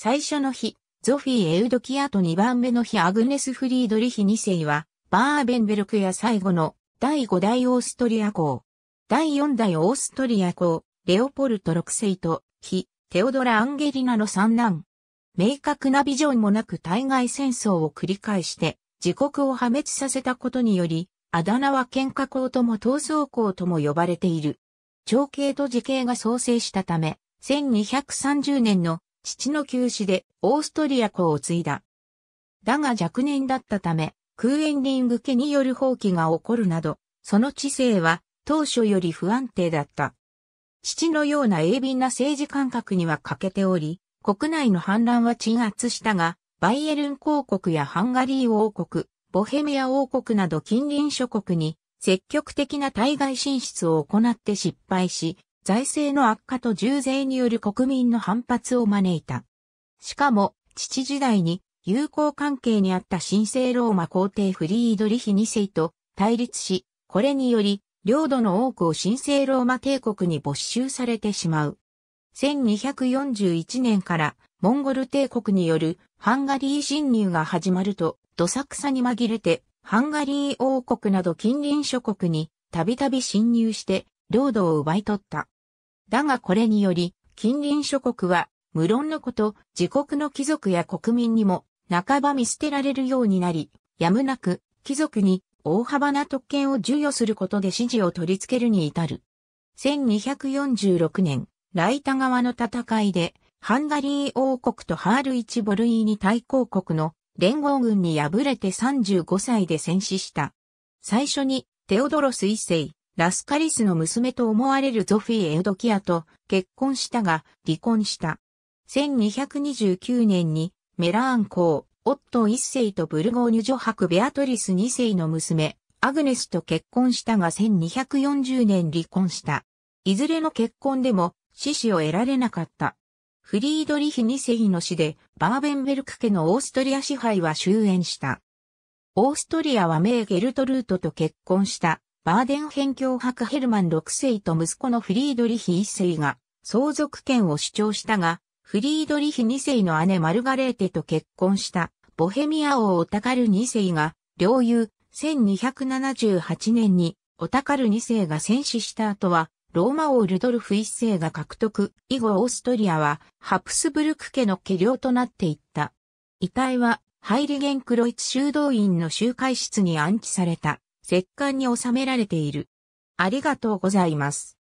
最初の日、ゾフィー・エウドキアと2番目の日アグネス・フリードリヒ2世は、バーベンベルクや最後の第5代オーストリア公、第4代オーストリア公、レオポルト6世と、非、テオドラ・アンゲリナの三男。明確なビジョンもなく対外戦争を繰り返して、自国を破滅させたことにより、あだ名は喧嘩校とも闘争校とも呼ばれている。長兄と時兄が創生したため、1230年の父の急死でオーストリア公を継いだ。だが若年だったため、クーエンリング家による放棄が起こるなど、その知性は当初より不安定だった。父のような鋭敏な政治感覚には欠けており、国内の反乱は鎮圧したが、バイエルン公国やハンガリー王国、ボヘミア王国など近隣諸国に積極的な対外進出を行って失敗し、財政の悪化と重税による国民の反発を招いた。しかも、父時代に友好関係にあった神聖ローマ皇帝フリードリヒ2世と対立し、これにより、領土の多くを神聖ローマ帝国に没収されてしまう。1241年からモンゴル帝国によるハンガリー侵入が始まると、どさくさに紛れて、ハンガリー王国など近隣諸国にたびたび侵入して領土を奪い取った。だがこれにより、近隣諸国は、無論のこと、自国の貴族や国民にも、半ば見捨てられるようになり、やむなく、貴族に大幅な特権を授与することで支持を取り付けるに至る。1246年、ライタ側の戦いで、ハンガリー王国とハールイチ・ボルイーニ対抗国の連合軍に敗れて35歳で戦死した。最初に、テオドロス一世、ラスカリスの娘と思われるゾフィー・エウドキアと結婚したが離婚した。1229年にメラーン公、オットー一世とブルゴーニュ女伯ベアトリス二世の娘、アグネスと結婚したが1240年離婚した。いずれの結婚でも死死を得られなかった。フリードリヒ二世の死でバーベンベルク家のオーストリア支配は終焉した。オーストリアはメーゲルトルートと結婚したバーデン辺境伯ヘルマン6世と息子のフリードリヒ1世が相続権を主張したが、フリードリヒ2世の姉マルガレーテと結婚したボヘミア王オタカル2世が領有1278年にオタカル2世が戦死した後はローマ王ルドルフ1世が獲得以後オーストリアはハプスブルク家の家領となっていった。遺体はハイリゲンクロイツ修道院の集会室に安置された。石棺に収められている。ありがとうございます。